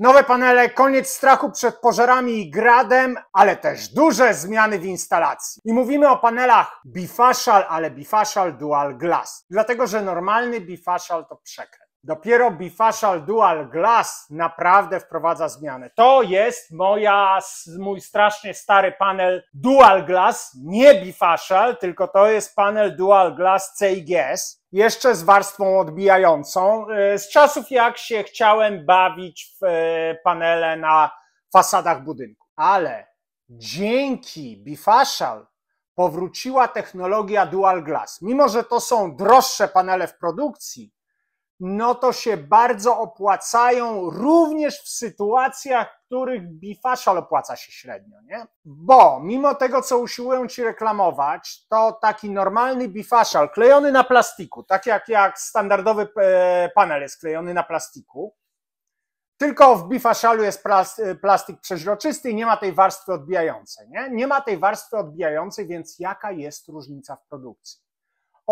Nowe panele, koniec strachu przed pożarami i gradem, ale też duże zmiany w instalacji. I mówimy o panelach bifacial, ale bifacial dual glass, dlatego że normalny bifacial to przekręt. Dopiero Bifacial Dual Glass naprawdę wprowadza zmiany. To jest moja, mój strasznie stary panel Dual Glass, nie Bifacial, tylko to jest panel Dual Glass CIGS, jeszcze z warstwą odbijającą. Y, z czasów jak się chciałem bawić w y, panele na fasadach budynku. Ale dzięki Bifacial powróciła technologia Dual Glass. Mimo, że to są droższe panele w produkcji, no to się bardzo opłacają również w sytuacjach, w których bifaszal opłaca się średnio, nie? Bo mimo tego, co usiłują ci reklamować, to taki normalny bifaszal klejony na plastiku, tak jak, jak standardowy e, panel jest klejony na plastiku, tylko w bifaszalu jest e, plastik przeźroczysty i nie ma tej warstwy odbijającej, nie? Nie ma tej warstwy odbijającej, więc jaka jest różnica w produkcji?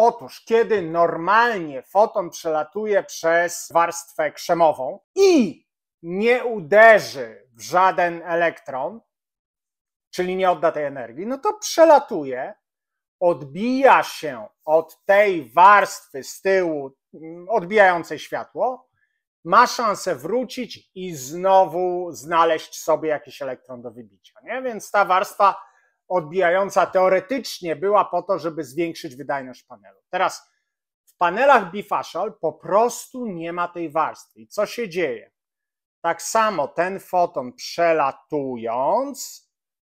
Otóż, kiedy normalnie foton przelatuje przez warstwę krzemową i nie uderzy w żaden elektron, czyli nie odda tej energii, no to przelatuje, odbija się od tej warstwy z tyłu mm, odbijającej światło, ma szansę wrócić i znowu znaleźć sobie jakiś elektron do wybicia. Nie? Więc ta warstwa odbijająca teoretycznie była po to, żeby zwiększyć wydajność panelu. Teraz w panelach bifacial po prostu nie ma tej warstwy. I co się dzieje? Tak samo ten foton przelatując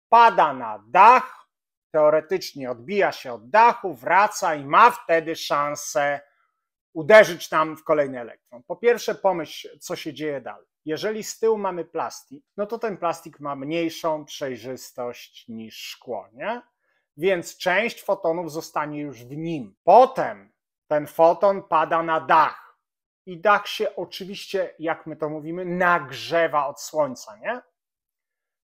pada na dach, teoretycznie odbija się od dachu, wraca i ma wtedy szansę uderzyć tam w kolejny elektron. Po pierwsze pomyśl, co się dzieje dalej. Jeżeli z tyłu mamy plastik, no to ten plastik ma mniejszą przejrzystość niż szkło, nie? Więc część fotonów zostanie już w nim. Potem ten foton pada na dach. I dach się oczywiście, jak my to mówimy, nagrzewa od słońca, nie?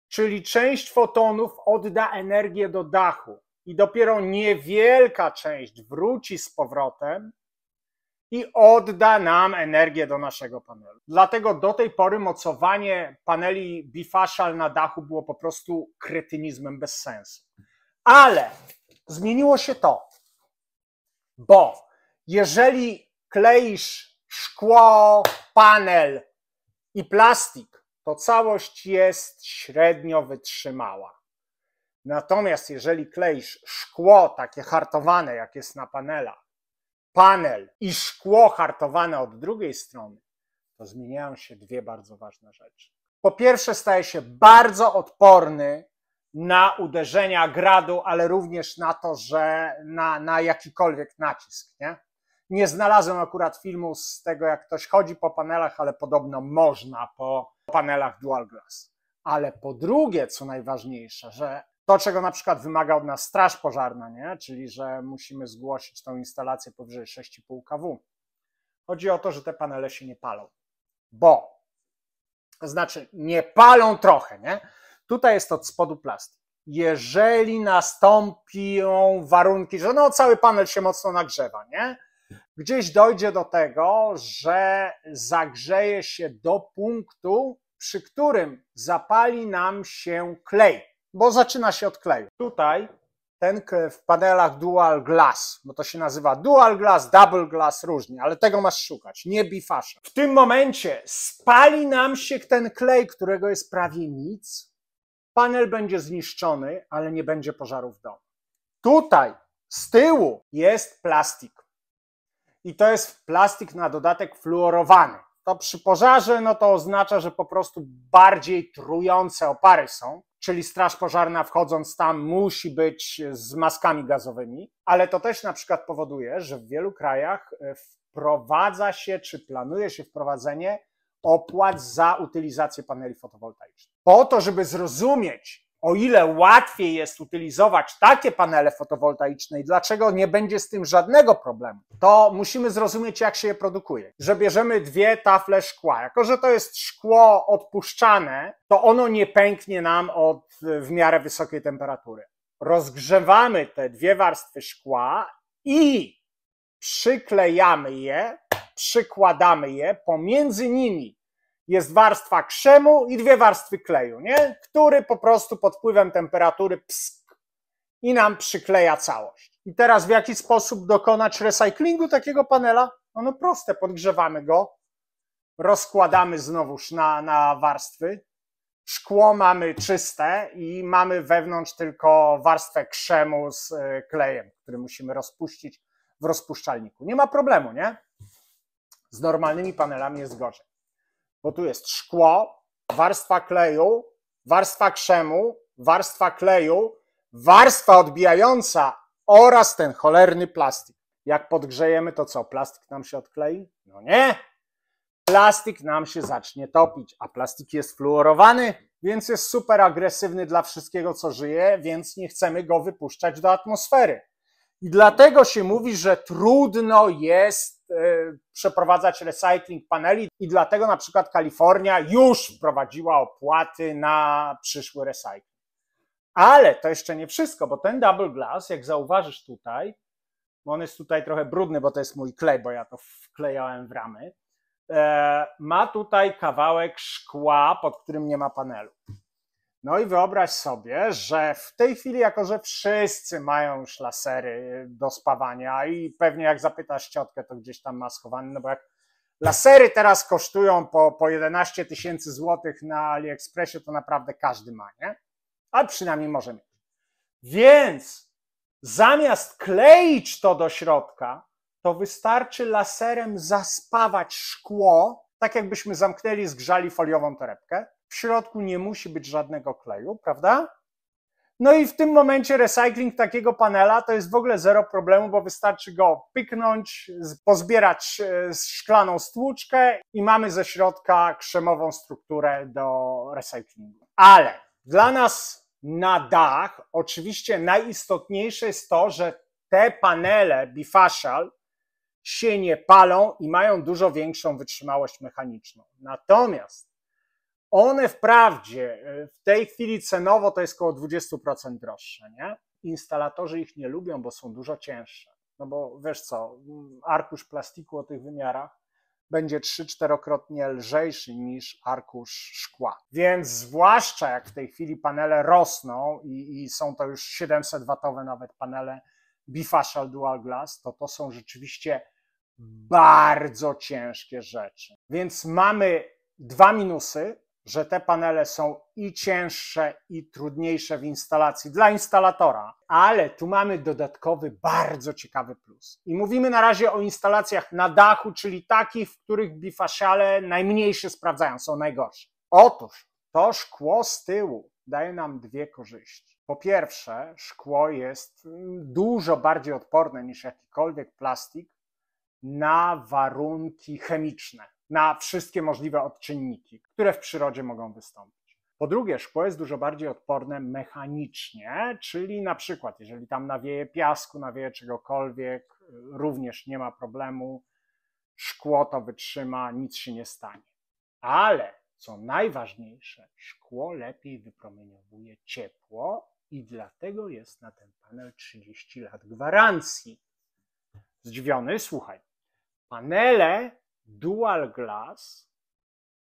Czyli część fotonów odda energię do dachu i dopiero niewielka część wróci z powrotem i odda nam energię do naszego panelu. Dlatego do tej pory mocowanie paneli bifaszal na dachu było po prostu kretynizmem bez sensu. Ale zmieniło się to, bo jeżeli kleisz szkło, panel i plastik, to całość jest średnio wytrzymała. Natomiast jeżeli kleisz szkło takie hartowane, jak jest na panelach, panel i szkło hartowane od drugiej strony, to zmieniają się dwie bardzo ważne rzeczy. Po pierwsze, staje się bardzo odporny na uderzenia gradu, ale również na to, że na, na jakikolwiek nacisk. Nie? nie znalazłem akurat filmu z tego, jak ktoś chodzi po panelach, ale podobno można po panelach Dual Glass. Ale po drugie, co najważniejsze, że to, czego na przykład wymaga od nas straż pożarna, nie? czyli że musimy zgłosić tą instalację powyżej 6,5 kW. Chodzi o to, że te panele się nie palą, bo to znaczy nie palą trochę, nie? Tutaj jest od spodu plastik. Jeżeli nastąpią warunki, że no cały panel się mocno nagrzewa, nie? Gdzieś dojdzie do tego, że zagrzeje się do punktu, przy którym zapali nam się klej bo zaczyna się od kleju. Tutaj ten w panelach dual glass, bo to się nazywa dual glass, double glass, różnie, ale tego masz szukać, nie bifasza. W tym momencie spali nam się ten klej, którego jest prawie nic, panel będzie zniszczony, ale nie będzie pożarów w domu. Tutaj z tyłu jest plastik i to jest plastik na dodatek fluorowany to przy pożarze no to oznacza, że po prostu bardziej trujące opary są, czyli straż pożarna wchodząc tam musi być z maskami gazowymi, ale to też na przykład powoduje, że w wielu krajach e, wprowadza się czy planuje się wprowadzenie opłat za utylizację paneli fotowoltaicznych. Po to, żeby zrozumieć, o ile łatwiej jest utylizować takie panele fotowoltaiczne i dlaczego nie będzie z tym żadnego problemu, to musimy zrozumieć, jak się je produkuje. Że bierzemy dwie tafle szkła. Jako, że to jest szkło odpuszczane, to ono nie pęknie nam od w miarę wysokiej temperatury. Rozgrzewamy te dwie warstwy szkła i przyklejamy je, przykładamy je pomiędzy nimi jest warstwa krzemu i dwie warstwy kleju, nie? który po prostu pod wpływem temperatury psk i nam przykleja całość. I teraz w jaki sposób dokonać recyklingu takiego panela? No, no proste, podgrzewamy go, rozkładamy znowuż na, na warstwy, szkło mamy czyste i mamy wewnątrz tylko warstwę krzemu z e, klejem, który musimy rozpuścić w rozpuszczalniku. Nie ma problemu, nie? Z normalnymi panelami jest gorzej bo tu jest szkło, warstwa kleju, warstwa krzemu, warstwa kleju, warstwa odbijająca oraz ten cholerny plastik. Jak podgrzejemy, to co? Plastik nam się odklei? No nie! Plastik nam się zacznie topić, a plastik jest fluorowany, więc jest super agresywny dla wszystkiego, co żyje, więc nie chcemy go wypuszczać do atmosfery. I dlatego się mówi, że trudno jest e, przeprowadzać recycling paneli i dlatego na przykład Kalifornia już wprowadziła opłaty na przyszły recycling. Ale to jeszcze nie wszystko, bo ten double glass, jak zauważysz tutaj, on jest tutaj trochę brudny, bo to jest mój klej, bo ja to wklejałem w ramy. E, ma tutaj kawałek szkła, pod którym nie ma panelu. No i wyobraź sobie, że w tej chwili, jako że wszyscy mają już lasery e, do spawania i pewnie jak zapytasz ciotkę, to gdzieś tam ma schowany, no bo jak lasery teraz kosztują po, po 11 tysięcy złotych na AliExpressie, to naprawdę każdy ma, nie? Ale przynajmniej może mieć. Więc zamiast kleić to do środka, to wystarczy laserem zaspawać szkło, tak jakbyśmy zamknęli, zgrzali foliową torebkę w środku nie musi być żadnego kleju, prawda? No i w tym momencie recycling takiego panela to jest w ogóle zero problemu, bo wystarczy go pyknąć, pozbierać e, szklaną stłuczkę i mamy ze środka krzemową strukturę do recyklingu. Ale dla nas na dach oczywiście najistotniejsze jest to, że te panele bifacial się nie palą i mają dużo większą wytrzymałość mechaniczną. Natomiast one wprawdzie e, w tej chwili cenowo to jest około 20% droższe, nie? Instalatorzy ich nie lubią, bo są dużo cięższe. No bo wiesz co, arkusz plastiku o tych wymiarach będzie 3-4-krotnie lżejszy niż arkusz szkła. Więc zwłaszcza jak w tej chwili panele rosną i, i są to już 700-watowe nawet panele bifacial dual glass, to to są rzeczywiście bardzo ciężkie rzeczy. Więc mamy dwa minusy że te panele są i cięższe, i trudniejsze w instalacji dla instalatora, ale tu mamy dodatkowy, bardzo ciekawy plus. I mówimy na razie o instalacjach na dachu, czyli takich, w których bifasiale najmniejsze sprawdzają, są najgorsze. Otóż to szkło z tyłu daje nam dwie korzyści. Po pierwsze, szkło jest mm, dużo bardziej odporne niż jakikolwiek plastik na warunki chemiczne na wszystkie możliwe odczynniki, które w przyrodzie mogą wystąpić. Po drugie, szkło jest dużo bardziej odporne mechanicznie, czyli na przykład, jeżeli tam nawieje piasku, nawieje czegokolwiek, również nie ma problemu, szkło to wytrzyma, nic się nie stanie. Ale co najważniejsze, szkło lepiej wypromieniowuje ciepło i dlatego jest na ten panel 30 lat gwarancji. Zdziwiony? Słuchaj. Panele dual glass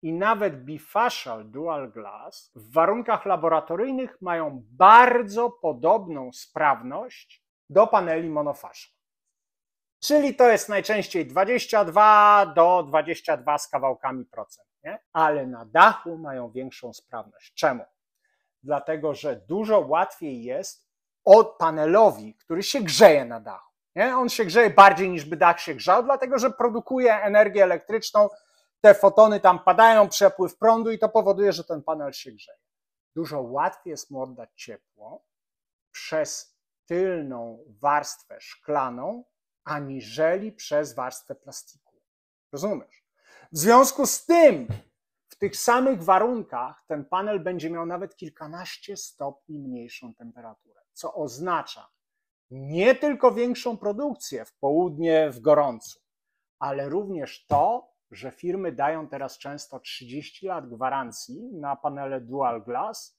i nawet bifacial dual glass w warunkach laboratoryjnych mają bardzo podobną sprawność do paneli monofacial. Czyli to jest najczęściej 22 do 22 z kawałkami procent, nie? ale na dachu mają większą sprawność. Czemu? Dlatego, że dużo łatwiej jest od panelowi, który się grzeje na dachu nie? On się grzeje bardziej niż by dach się grzał, dlatego że produkuje energię elektryczną, te fotony tam padają, przepływ prądu i to powoduje, że ten panel się grzeje. Dużo łatwiej jest mu oddać ciepło przez tylną warstwę szklaną, aniżeli przez warstwę plastiku. Rozumiesz? W związku z tym, w tych samych warunkach, ten panel będzie miał nawet kilkanaście stopni mniejszą temperaturę, co oznacza, nie tylko większą produkcję w południe w gorącu, ale również to, że firmy dają teraz często 30 lat gwarancji na panele Dual Glass,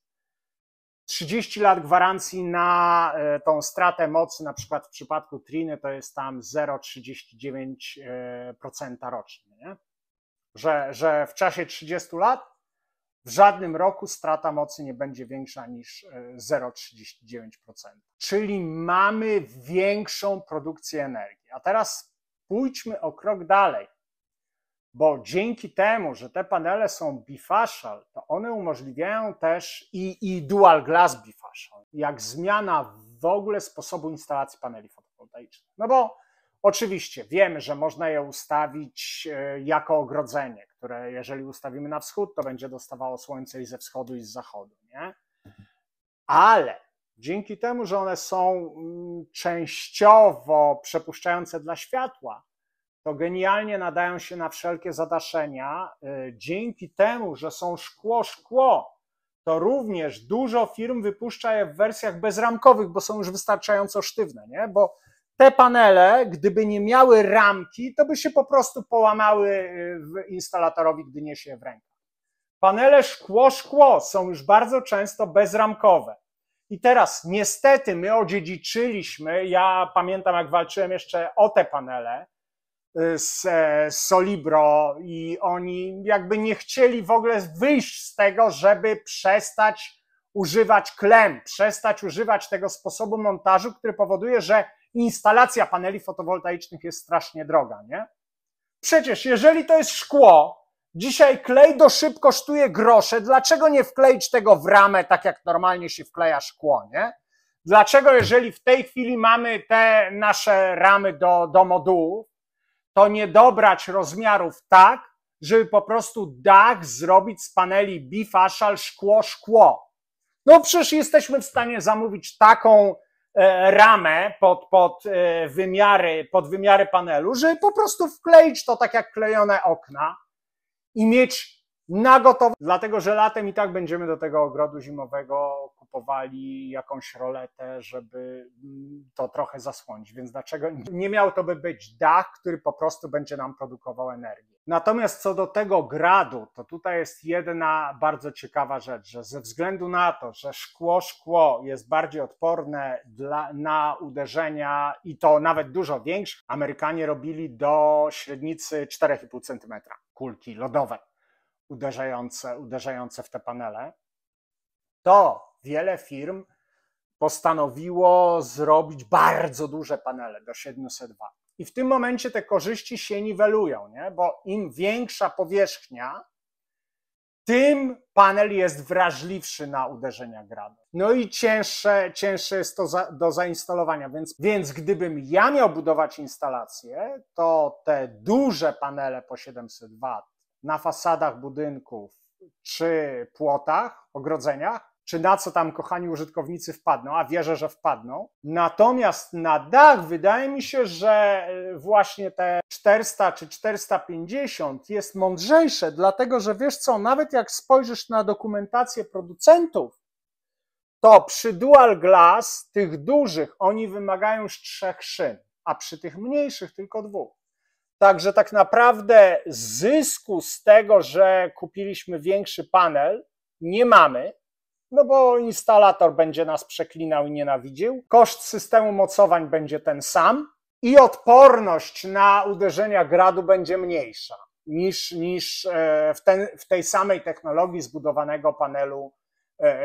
30 lat gwarancji na e, tą stratę mocy, na przykład w przypadku Triny to jest tam 0,39% e, rocznie. Nie? Że, że w czasie 30 lat w żadnym roku strata mocy nie będzie większa niż 0,39%. E, Czyli mamy większą produkcję energii. A teraz pójdźmy o krok dalej, bo dzięki temu, że te panele są bifacial, to one umożliwiają też i, i dual glass bifacial, jak zmiana w ogóle sposobu instalacji paneli fotowoltaicznych. No bo Oczywiście wiemy, że można je ustawić e, jako ogrodzenie, które jeżeli ustawimy na wschód, to będzie dostawało słońce i ze wschodu, i z zachodu, nie? Ale dzięki temu, że one są mm, częściowo przepuszczające dla światła, to genialnie nadają się na wszelkie zadaszenia. E, dzięki temu, że są szkło-szkło, to również dużo firm wypuszcza je w wersjach bezramkowych, bo są już wystarczająco sztywne, nie? Bo te panele, gdyby nie miały ramki, to by się po prostu połamały y, instalatorowi, gdy niesie w rękach. Panele szkło-szkło są już bardzo często bezramkowe. I teraz niestety my odziedziczyliśmy, ja pamiętam jak walczyłem jeszcze o te panele y, z e, Solibro i oni jakby nie chcieli w ogóle wyjść z tego, żeby przestać używać klem, przestać używać tego sposobu montażu, który powoduje, że instalacja paneli fotowoltaicznych jest strasznie droga, nie? Przecież jeżeli to jest szkło, dzisiaj klej do szyb kosztuje grosze, dlaczego nie wkleić tego w ramę, tak jak normalnie się wkleja szkło, nie? Dlaczego jeżeli w tej chwili mamy te nasze ramy do, do modułów, to nie dobrać rozmiarów tak, żeby po prostu dach zrobić z paneli bifaszal szkło-szkło. No przecież jesteśmy w stanie zamówić taką E, ramę pod, pod e, wymiary, pod wymiary panelu, żeby po prostu wkleić to tak jak klejone okna i mieć na gotowo, dlatego że latem i tak będziemy do tego ogrodu zimowego kupowali jakąś roletę, żeby mm, to trochę zasłonić. Więc dlaczego nie miał to by być dach, który po prostu będzie nam produkował energię? Natomiast co do tego gradu, to tutaj jest jedna bardzo ciekawa rzecz, że ze względu na to, że szkło, szkło jest bardziej odporne dla, na uderzenia i to nawet dużo większe, Amerykanie robili do średnicy 4,5 cm kulki lodowe uderzające, uderzające w te panele. To, wiele firm postanowiło zrobić bardzo duże panele do 700 W. I w tym momencie te korzyści się niwelują, nie? bo im większa powierzchnia, tym panel jest wrażliwszy na uderzenia gradu. No i cięższe, cięższe jest to za, do zainstalowania, więc, więc gdybym ja miał budować instalację, to te duże panele po 700 W na fasadach budynków czy płotach, ogrodzeniach, czy na co tam kochani użytkownicy wpadną, a wierzę, że wpadną. Natomiast na dach wydaje mi się, że y, właśnie te 400 czy 450 jest mądrzejsze, dlatego że wiesz co, nawet jak spojrzysz na dokumentację producentów, to przy Dual Glass tych dużych oni wymagają już trzech szyn, a przy tych mniejszych tylko dwóch. Także tak naprawdę zysku z tego, że kupiliśmy większy panel, nie mamy, no bo instalator będzie nas przeklinał i nienawidził. Koszt systemu mocowań będzie ten sam i odporność na uderzenia gradu będzie mniejsza niż, niż e, w, ten, w tej samej technologii zbudowanego panelu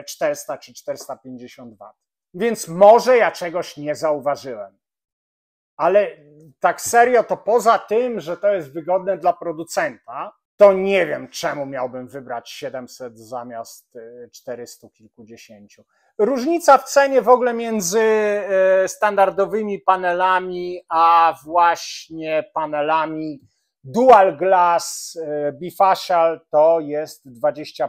400 e, czy 450 W. Więc może ja czegoś nie zauważyłem. Ale tak serio, to poza tym, że to jest wygodne dla producenta, to nie wiem, czemu miałbym wybrać 700 zamiast 400 y, kilkudziesięciu. Różnica w cenie w ogóle między y, standardowymi panelami a właśnie panelami dual glass y, bifacial to jest 20%.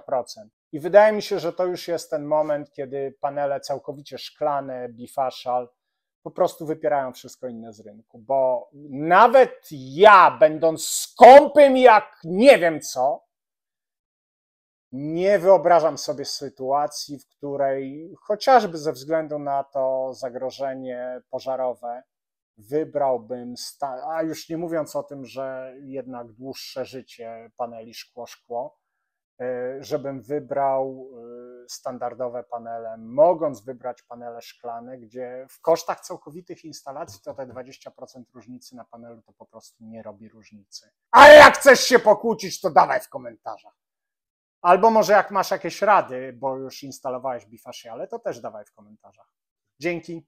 I wydaje mi się, że to już jest ten moment, kiedy panele całkowicie szklane bifacial po prostu wypierają wszystko inne z rynku, bo nawet ja, będąc skąpym jak nie wiem co, nie wyobrażam sobie sytuacji, w której chociażby ze względu na to zagrożenie pożarowe wybrałbym, a już nie mówiąc o tym, że jednak dłuższe życie paneli szkło-szkło, e, żebym wybrał e, standardowe panele, mogąc wybrać panele szklane, gdzie w kosztach całkowitych instalacji to te 20% różnicy na panelu to po prostu nie robi różnicy. Ale jak chcesz się pokłócić, to dawaj w komentarzach. Albo może jak masz jakieś rady, bo już instalowałeś ale to też dawaj w komentarzach. Dzięki.